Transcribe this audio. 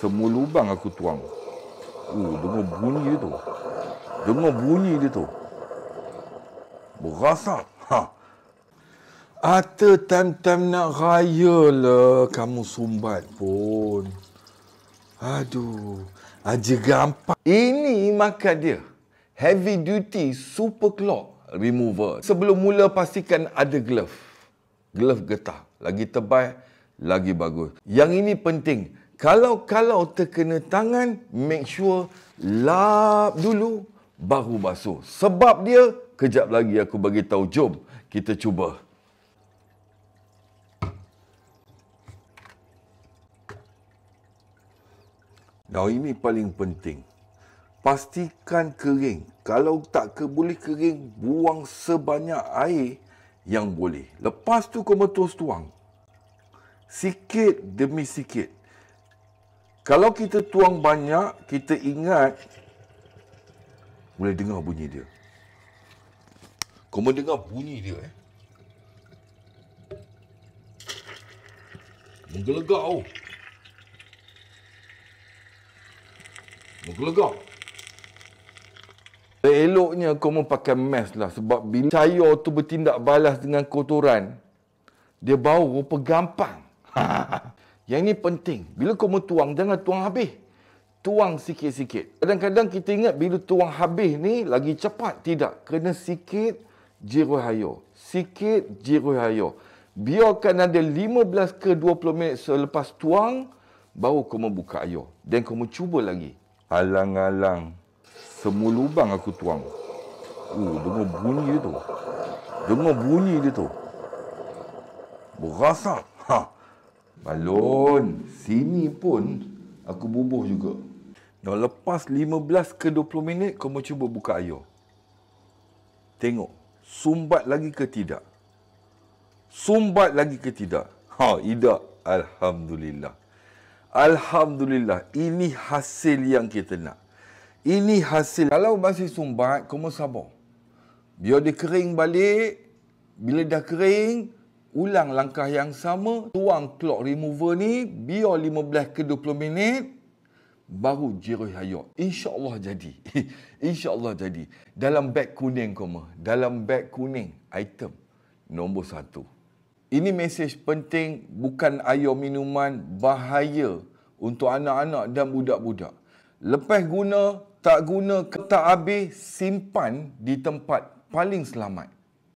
semua lubang aku tuang. Uh, oh, dengar bunyi dia tu. Dengar bunyi dia tu. Berasap. Ha. Ata tam-tam nak raya lah kamu sumbat pun. Aduh, aja gampang. Ini makan dia. Heavy duty super clock remover. Sebelum mula pastikan ada glove. Glove getah. Lagi tebal, lagi bagus. Yang ini penting kalau kalau terkena tangan make sure lap dulu baru basuh sebab dia kejap lagi aku bagi tahu jom kita cuba Now ini paling penting pastikan kering kalau tak ke boleh kering buang sebanyak air yang boleh lepas tu kau metus tuang sikit demi sikit kalau kita tuang banyak, kita ingat boleh dengar bunyi dia. Kau dengar bunyi dia eh? Menggelegak oh. Menggelegak. Eloknya kau memakai mask lah sebab bila cahaya tu bertindak balas dengan kotoran, dia bau rupa gampang. ha. Yang ini penting. Bila kau mau tuang, jangan tuang habis. Tuang sikit-sikit. Kadang-kadang kita ingat bila tuang habis ni lagi cepat. Tidak. Kena sikit jiruhayo. Sikit jiruhayo. Biarkan ada 15 ke 20 minit selepas tuang, baru kau mau buka ayo. Dan kau mau cuba lagi. Alang-alang. Semua lubang aku tuang. Uh, dengar bunyi dia tu. Dengar bunyi dia tu. Berasak. Ha. Balon, sini pun aku bubuh juga. Dah lepas 15 ke 20 minit kau mau cuba buka air. Tengok, sumbat lagi ke tidak? Sumbat lagi ke tidak? Ha, tidak. Alhamdulillah. Alhamdulillah, ini hasil yang kita nak. Ini hasil. Kalau masih sumbat, kau mau sabar. Biar dia kering balik. Bila dah kering, ulang langkah yang sama tuang clock remover ni biar 15 ke 20 minit baru jiruh hayat insyaallah jadi insyaallah jadi dalam beg kuning koma dalam beg kuning item nombor satu. ini mesej penting bukan air minuman bahaya untuk anak-anak dan budak-budak lepas guna tak guna tak habis simpan di tempat paling selamat